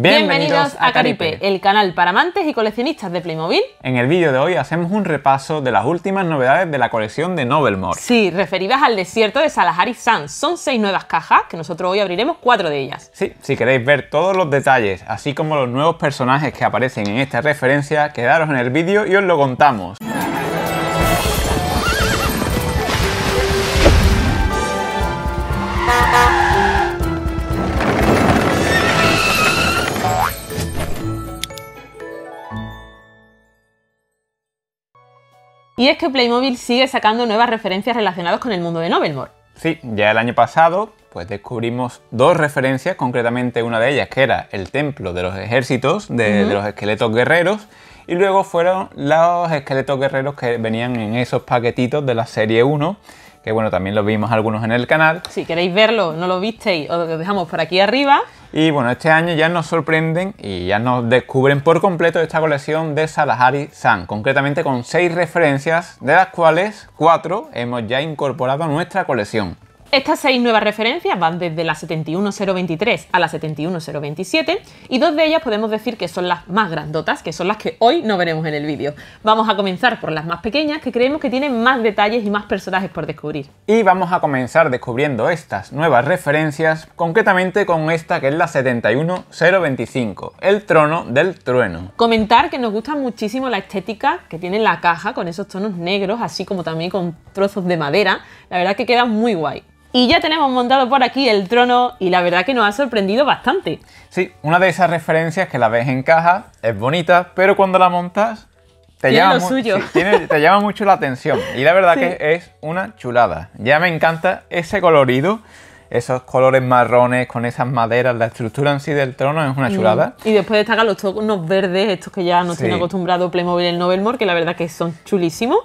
Bienvenidos a Caripe, el canal para amantes y coleccionistas de Playmobil. En el vídeo de hoy hacemos un repaso de las últimas novedades de la colección de Novelmore. Sí, referidas al desierto de Salahari Sands. Son seis nuevas cajas, que nosotros hoy abriremos cuatro de ellas. Sí, si queréis ver todos los detalles, así como los nuevos personajes que aparecen en esta referencia, quedaros en el vídeo y os lo contamos. Y es que Playmobil sigue sacando nuevas referencias relacionadas con el mundo de Novelmore. Sí, ya el año pasado pues descubrimos dos referencias, concretamente una de ellas que era el templo de los ejércitos, de, los esqueletos guerreros, y luego fueron los esqueletos guerreros que venían en esos paquetitos de la serie 1, que bueno, también los vimos algunos en el canal. Si queréis verlo, no lo visteis, os dejamos por aquí arriba. Y bueno, este año ya nos sorprenden y ya nos descubren por completo esta colección de salahari San, concretamente con seis referencias, de las cuales cuatro hemos ya incorporado a nuestra colección. Estas seis nuevas referencias van desde la 71023 a la 71027 y dos de ellas podemos decir que son las más grandotas, que son las que hoy no veremos en el vídeo. Vamos a comenzar por las más pequeñas que creemos que tienen más detalles y más personajes por descubrir. Y vamos a comenzar descubriendo estas nuevas referencias, concretamente con esta que es la 71025, el trono del trueno. Comentar que nos gusta muchísimo la estética que tiene la caja con esos tonos negros, así como también con trozos de madera. La verdad que queda muy guay. Y ya tenemos montado por aquí el trono y la verdad que nos ha sorprendido bastante. Sí, una de esas referencias que la ves en caja, es bonita, pero cuando la montas te, llama, te llama mucho la atención. Y la verdad que es una chulada. Ya me encanta ese colorido, esos colores marrones con esas maderas, la estructura en sí del trono es una mm. chulada. Y después destacan los tonos verdes, estos que ya no estoy acostumbrado Playmobil el Novelmore, que la verdad que son chulísimos.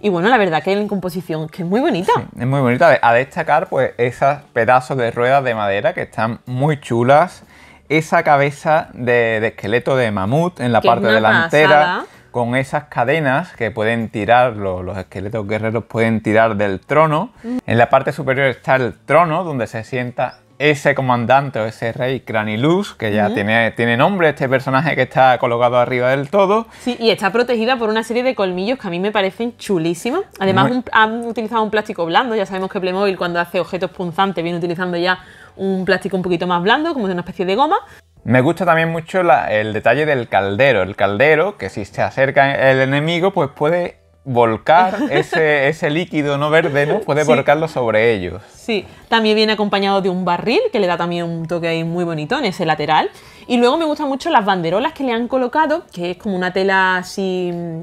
Y bueno, la verdad que la composición que es muy bonita. es muy bonita. A destacar, pues, esos pedazos de ruedas de madera que están muy chulas. Esa cabeza de, esqueleto de mamut en la parte delantera. Con esas cadenas que pueden tirar, los, esqueletos guerreros pueden tirar del trono. Mm. En la parte superior está el trono donde se sienta ese comandante o ese rey luz que ya tiene, tiene nombre, este personaje que está colocado arriba del todo. Sí, y está protegida por una serie de colmillos que a mí me parecen chulísimos. Además, han utilizado un plástico blando, ya sabemos que Playmobil cuando hace objetos punzantes viene utilizando ya un plástico un poquito más blando, como de una especie de goma. Me gusta también mucho el detalle del caldero. El caldero, que si se acerca el enemigo, pues puede volcar ese, líquido no verde, ¿no? Puede volcarlo sobre ellos. Sí, también viene acompañado de un barril que le da también un toque ahí muy bonito en ese lateral. Y luego me gustan mucho las banderolas que le han colocado, que es como una tela así mm,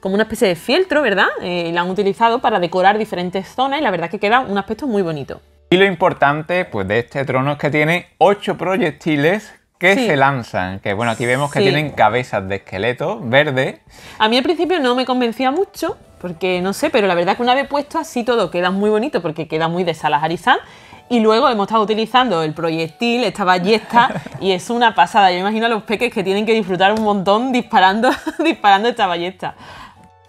como una especie de fieltro, ¿verdad? Eh, la han utilizado para decorar diferentes zonas y la verdad que queda un aspecto muy bonito. Y lo importante pues, de este trono es que tiene 8 proyectiles qué se lanzan? Que bueno, aquí vemos que tienen cabezas de esqueleto verde. A mí al principio no me convencía mucho, porque no sé, pero la verdad que una vez puesto así todo queda muy bonito, porque queda muy de Salajarizán. Y luego hemos estado utilizando el proyectil, esta ballesta, y es una pasada. Yo imagino a los peques que tienen que disfrutar un montón disparando, disparando esta ballesta.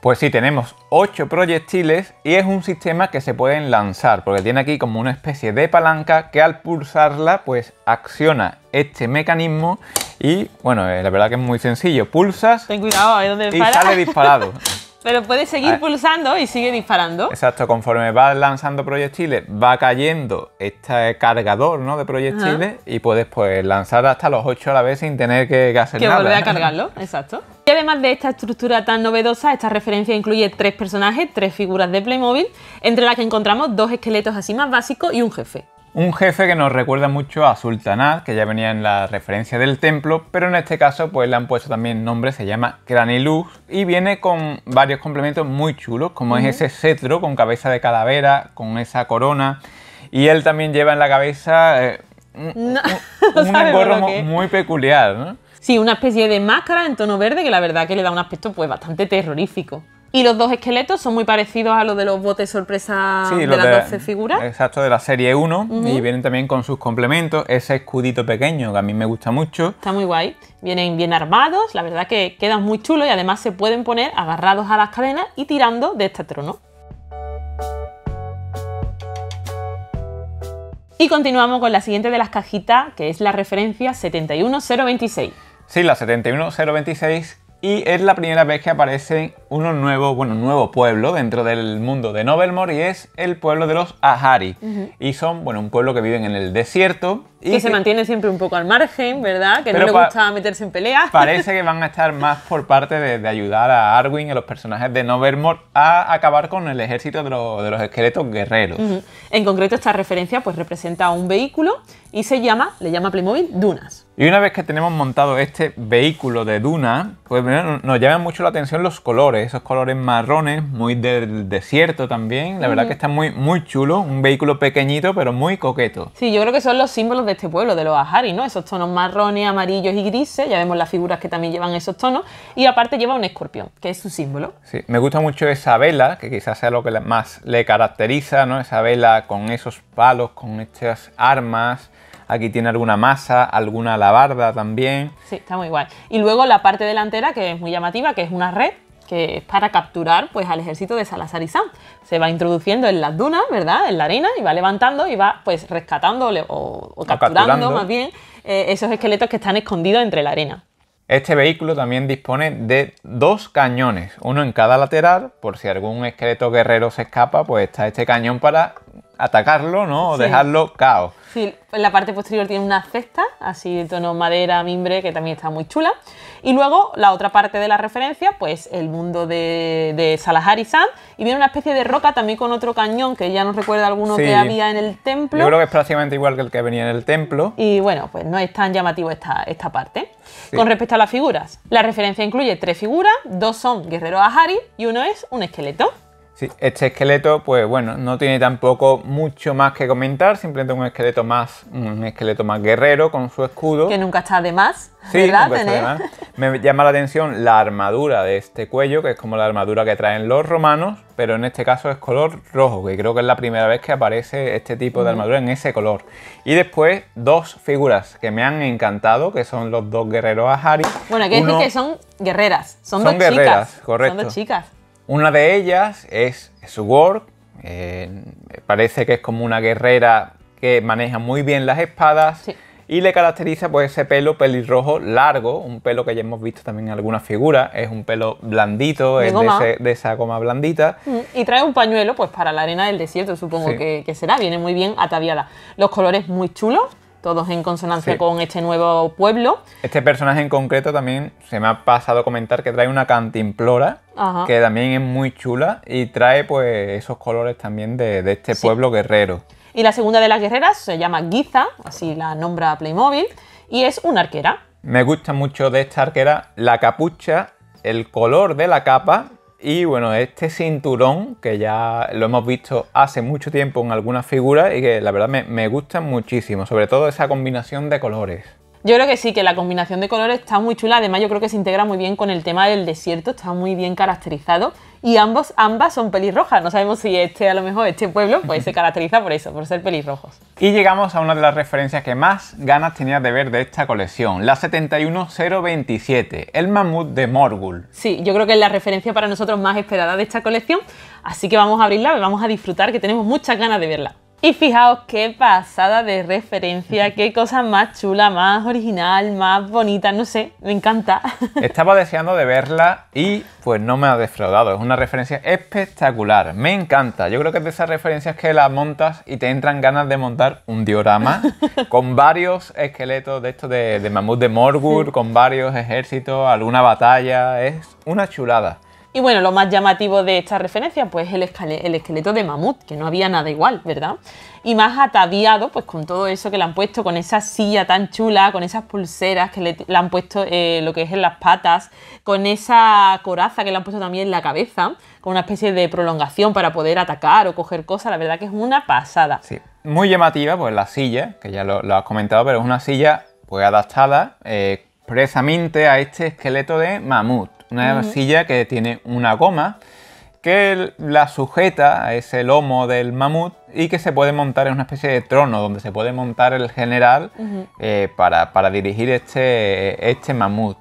Pues sí, tenemos 8 proyectiles y es un sistema que se pueden lanzar, porque tiene aquí como una especie de palanca que al pulsarla pues acciona este mecanismo y bueno, eh, la verdad que es muy sencillo, pulsas y sale disparado. Pero puedes seguir ah. pulsando y sigue disparando. Exacto, conforme vas lanzando proyectiles, va cayendo este cargador ¿no? de proyectiles y puedes pues lanzar hasta los 8 a la vez sin tener que hacer nada. Que volver a cargarlo, exacto. Y además de esta estructura tan novedosa, esta referencia incluye tres personajes, tres figuras de Playmobil, entre las que encontramos dos esqueletos así más básicos y un jefe. Un jefe que nos recuerda mucho a Sultanat, que ya venía en la referencia del templo, pero en este caso pues le han puesto también nombre, se llama Cranilus y viene con varios complementos muy chulos, como es ese cetro con cabeza de calavera, con esa corona, y él también lleva en la cabeza eh, un, no, muy peculiar, ¿no? Sí, una especie de máscara en tono verde que la verdad que le da un aspecto pues bastante terrorífico. Y los dos esqueletos son muy parecidos a los de los botes sorpresa de las 12 figuras. Exacto, de la serie 1. Y vienen también con sus complementos. Ese escudito pequeño que a mí me gusta mucho. Está muy guay. Vienen bien armados, la verdad que quedan muy chulos y además se pueden poner agarrados a las cadenas y tirando de este trono. Y continuamos con la siguiente de las cajitas, que es la referencia 71026. Sí, la 71026 y es la primera vez que aparecen un nuevo, bueno, nuevo pueblo dentro del mundo de Novelmore y es el pueblo de los Ahari. Y son, bueno, un pueblo que viven en el desierto. Y que, se mantiene siempre un poco al margen, ¿verdad? Que no le gusta meterse en peleas. Parece que van a estar más por parte de, ayudar a Arwin y a los personajes de Novelmore a acabar con el ejército de, los esqueletos guerreros. En concreto, esta referencia pues representa un vehículo y se llama, le llama Playmobil, Dunas. Y una vez que tenemos montado este vehículo de Dunas, pues nos llaman mucho la atención los colores esos colores marrones, muy del desierto también. La verdad que está muy, muy chulo, un vehículo pequeñito pero muy coqueto. Sí, yo creo que son los símbolos de este pueblo, de los Ahari ¿no? Esos tonos marrones, amarillos y grises, ya vemos las figuras que también llevan esos tonos. Y aparte lleva un escorpión, que es su símbolo. Sí, me gusta mucho esa vela, que quizás sea lo que más le caracteriza, ¿no? Esa vela con esos palos, con estas armas. Aquí tiene alguna masa, alguna alabarda también. Sí, está muy guay. Y luego la parte delantera, que es muy llamativa, que es una red que es para capturar pues, al ejército de Salazar y Se va introduciendo en las dunas, ¿verdad? En la arena y va levantando y va pues rescatando o, capturando, más bien eh, esos esqueletos que están escondidos entre la arena. Este vehículo también dispone de dos cañones, uno en cada lateral, por si algún esqueleto guerrero se escapa, pues está este cañón para atacarlo, ¿no? O dejarlo caos. Sí, en la parte posterior tiene una cesta, así de tono madera, mimbre, que también está muy chula. Y luego la otra parte de la referencia, pues el mundo de, de Salahari san Y viene una especie de roca también con otro cañón que ya nos recuerda alguno que había en el templo. Yo creo que es prácticamente igual que el que venía en el templo. Y bueno, pues no es tan llamativo esta, esta parte. Con respecto a las figuras, la referencia incluye tres figuras, dos son guerreros Ahari y uno es un esqueleto. Sí, este esqueleto, pues bueno, no tiene tampoco mucho más que comentar, simplemente un esqueleto más, un esqueleto más guerrero con su escudo. Que nunca está de más. Sí, Nunca está de más. Me llama la atención la armadura de este cuello, que es como la armadura que traen los romanos, pero en este caso es color rojo, que creo que es la primera vez que aparece este tipo de armadura en ese color. Y después dos figuras que me han encantado, que son los dos guerreros Ahari. Bueno, hay que decir que son guerreras, son, son guerreras, Correcto. Son dos chicas. Una de ellas es su work. Eh, parece que es como una guerrera que maneja muy bien las espadas y le caracteriza pues ese pelo pelirrojo largo, un pelo que ya hemos visto también en algunas figuras, es un pelo blandito, de es de, esa goma blandita. Mm, y trae un pañuelo pues para la arena del desierto, supongo que, que, será, viene muy bien ataviada. Los colores muy chulos, todos en consonancia con este nuevo pueblo. Este personaje en concreto también se me ha pasado comentar que trae una cantimplora, que también es muy chula y trae pues esos colores también de, este pueblo guerrero. Y la segunda de las guerreras se llama Giza, así la nombra Playmobil, y es una arquera. Me gusta mucho de esta arquera la capucha, el color de la capa y bueno, este cinturón que ya lo hemos visto hace mucho tiempo en algunas figuras y que la verdad me, gusta muchísimo, sobre todo esa combinación de colores. Yo creo que sí, que la combinación de colores está muy chula. Además, yo creo que se integra muy bien con el tema del desierto, está muy bien caracterizado. Y ambos, ambas son pelirrojas. No sabemos si este, a lo mejor, este pueblo, pues se caracteriza por eso, por ser pelirrojos. Y llegamos a una de las referencias que más ganas tenía de ver de esta colección, la 71027, el mamut de Morgul. Sí, yo creo que es la referencia para nosotros más esperada de esta colección. Así que vamos a abrirla, vamos a disfrutar, que tenemos muchas ganas de verla. Y fijaos qué pasada de referencia, qué cosa más chula, más original, más bonita, no sé, me encanta. Estaba deseando de verla y pues no me ha defraudado, es una referencia espectacular, me encanta. Yo creo que es de esas referencias que las montas y te entran ganas de montar un diorama con varios esqueletos de estos de, mamut de Morgur, con varios ejércitos, alguna batalla, es una chulada. Y bueno, lo más llamativo de esta referencia, pues el, esqueleto de mamut, que no había nada igual, ¿verdad? Y más ataviado, pues con todo eso que le han puesto, con esa silla tan chula, con esas pulseras que le, han puesto eh, lo que es en las patas, con esa coraza que le han puesto también en la cabeza, con una especie de prolongación para poder atacar o coger cosas, la verdad que es una pasada. Sí, muy llamativa, pues la silla, que ya lo, has comentado, pero es una silla pues adaptada eh, precisamente a este esqueleto de mamut. Una silla que tiene una goma que la sujeta a ese lomo del mamut y que se puede montar en una especie de trono donde se puede montar el general eh, para, dirigir este, este mamut.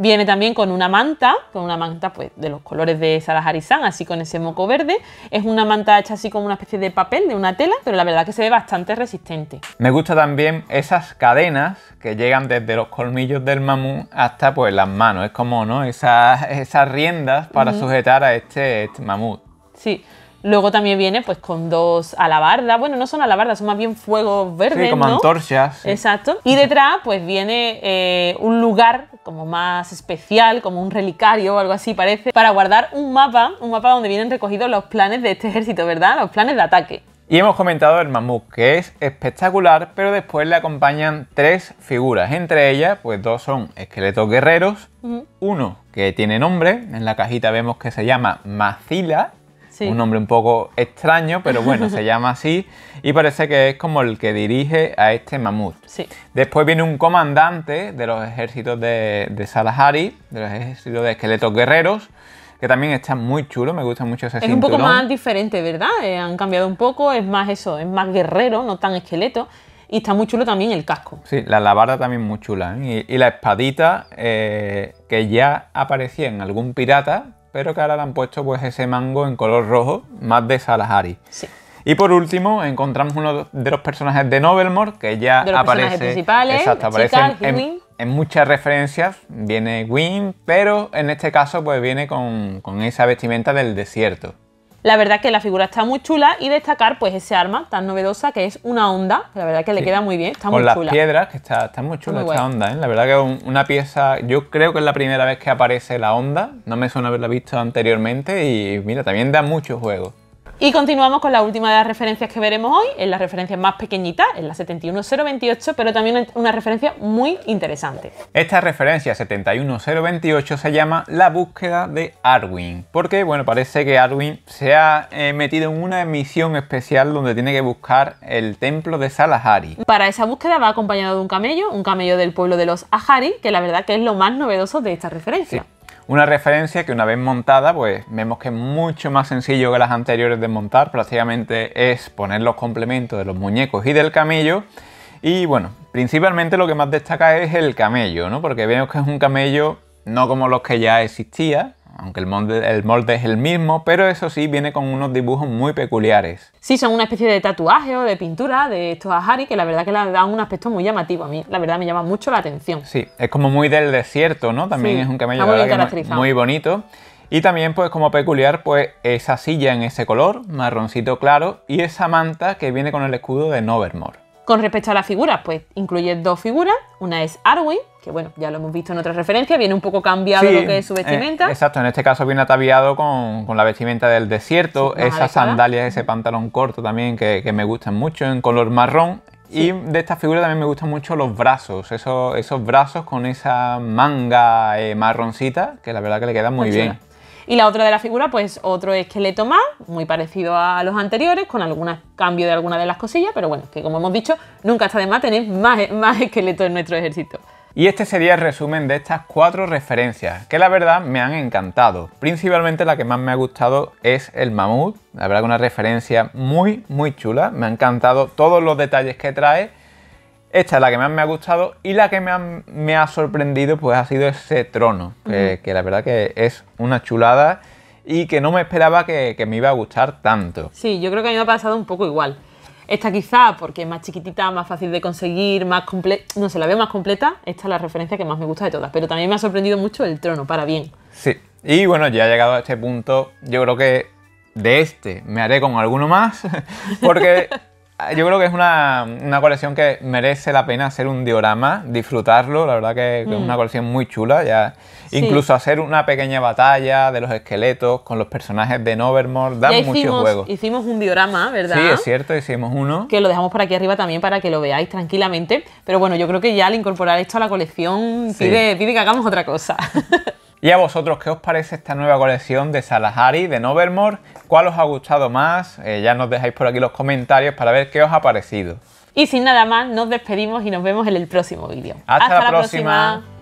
Viene también con una manta, con una manta pues, de los colores de Salaharizan, así con ese moco verde. Es una manta hecha así como una especie de papel, de una tela, pero la verdad que se ve bastante resistente. Me gusta también esas cadenas que llegan desde los colmillos del mamut hasta pues las manos. Es como, ¿no? Esas, esas riendas para sujetar a este, este, mamut. Sí, Luego también viene pues con dos alabardas, bueno, no son alabardas, son más bien fuegos verdes. Sí, como antorchas. Exacto. Y detrás pues viene eh, un lugar como más especial, como un relicario o algo así parece, para guardar un mapa, un mapa donde vienen recogidos los planes de este ejército, ¿verdad? Los planes de ataque. Y hemos comentado el mamut, que es espectacular, pero después le acompañan tres figuras. Entre ellas, pues dos son esqueletos guerreros, uno que tiene nombre, en la cajita vemos que se llama Macila, un nombre un poco extraño, pero bueno, se llama así, y parece que es como el que dirige a este mamut. Sí. Después viene un comandante de los ejércitos de, Salahari, de los ejércitos de esqueletos guerreros, que también está muy chulo, me gusta mucho ese Es un poco más diferente, ¿verdad? Eh, han cambiado un poco, es más eso, es más guerrero, no tan esqueleto. Y está muy chulo también el casco. Sí, la alabarda también muy chula. ¿eh? Y, la espadita eh, que ya aparecía en algún pirata, pero que ahora le han puesto pues ese mango en color rojo, más de Salahari. Y por último, encontramos uno de los personajes de Novelmore, que ya aparece. en, muchas referencias. Viene Win, pero en este caso, pues viene con esa vestimenta del desierto. La verdad que la figura está muy chula y destacar pues ese arma tan novedosa que es una onda, la verdad que le queda muy bien, está muy chula. Con las piedras, que está, está muy chula esta onda, ¿eh? la verdad que es una pieza, yo creo que es la primera vez que aparece la onda, no me suena haberla visto anteriormente y mira, también da mucho juego. Y continuamos con la última de las referencias que veremos hoy, en la referencia más pequeñita, es la 71028, pero también una referencia muy interesante. Esta referencia 71028 se llama La búsqueda de Arwin, porque bueno, parece que Arwin se ha eh, metido en una misión especial donde tiene que buscar el templo de Salahari. Para esa búsqueda va acompañado de un camello, un camello del pueblo de los Ahari, que la verdad que es lo más novedoso de esta referencia. Una referencia que una vez montada, pues vemos que es mucho más sencillo que las anteriores de montar, prácticamente es poner los complementos de los muñecos y del camello. Y bueno, principalmente lo que más destaca es el camello, ¿no? Porque vemos que es un camello no como los que ya existía, aunque el molde, es el mismo, pero eso sí viene con unos dibujos muy peculiares. Sí, son una especie de tatuaje o de pintura de estos Ahari que la verdad que le dan un aspecto muy llamativo a mí, la verdad me llama mucho la atención. Sí, es como muy del desierto, ¿no? También es un camello muy, muy bonito. Y también pues como peculiar pues esa silla en ese color, marroncito claro, y esa manta que viene con el escudo de Novermore. Con respecto a las figuras, pues incluye dos figuras. Una es Arwen, que bueno, ya lo hemos visto en otras referencias, viene un poco cambiado lo que es su eh, vestimenta. exacto, en este caso viene ataviado con, con la vestimenta del desierto, esas sandalias, ese pantalón corto también que, me gustan mucho, en color marrón. Y de esta figura también me gustan mucho los brazos, esos, esos brazos con esa manga eh, marroncita, que la verdad que le quedan muy, bien. Y la otra de la figura, pues otro esqueleto más, muy parecido a los anteriores, con algunos cambio de alguna de las cosillas, pero bueno, que como hemos dicho, nunca está de más tener más, más esqueletos en nuestro ejército. Y este sería el resumen de estas cuatro referencias, que la verdad me han encantado. Principalmente la que más me ha gustado es el mamut, la verdad una referencia muy, muy chula. Me ha encantado todos los detalles que trae esta es la que más me ha gustado y la que me ha, me ha sorprendido pues ha sido ese trono, que, la verdad que es una chulada y que no me esperaba que, me iba a gustar tanto. Sí, yo creo que a mí me ha pasado un poco igual. Esta quizá porque es más chiquitita, más fácil de conseguir, más completa, no sé, la veo más completa, esta es la referencia que más me gusta de todas, pero también me ha sorprendido mucho el trono, para bien. Sí, y bueno, ya he llegado a este punto, yo creo que de este me haré con alguno más, porque Ah, yo creo que es una, una, colección que merece la pena hacer un diorama, disfrutarlo, la verdad que, es una mm. colección muy chula, ya incluso hacer una pequeña batalla de los esqueletos con los personajes de Novermore, da mucho juego. hicimos, Hicimos un diorama, ¿verdad? Sí, es cierto, hicimos uno. Que lo dejamos por aquí arriba también para que lo veáis tranquilamente, pero bueno, yo creo que ya al incorporar esto a la colección pide que hagamos otra cosa. ¿Y a vosotros qué os parece esta nueva colección de Salahari de Novermore? ¿Cuál os ha gustado más? Eh, ya nos dejáis por aquí los comentarios para ver qué os ha parecido. Y sin nada más, nos despedimos y nos vemos en el próximo vídeo. Hasta, la, próxima.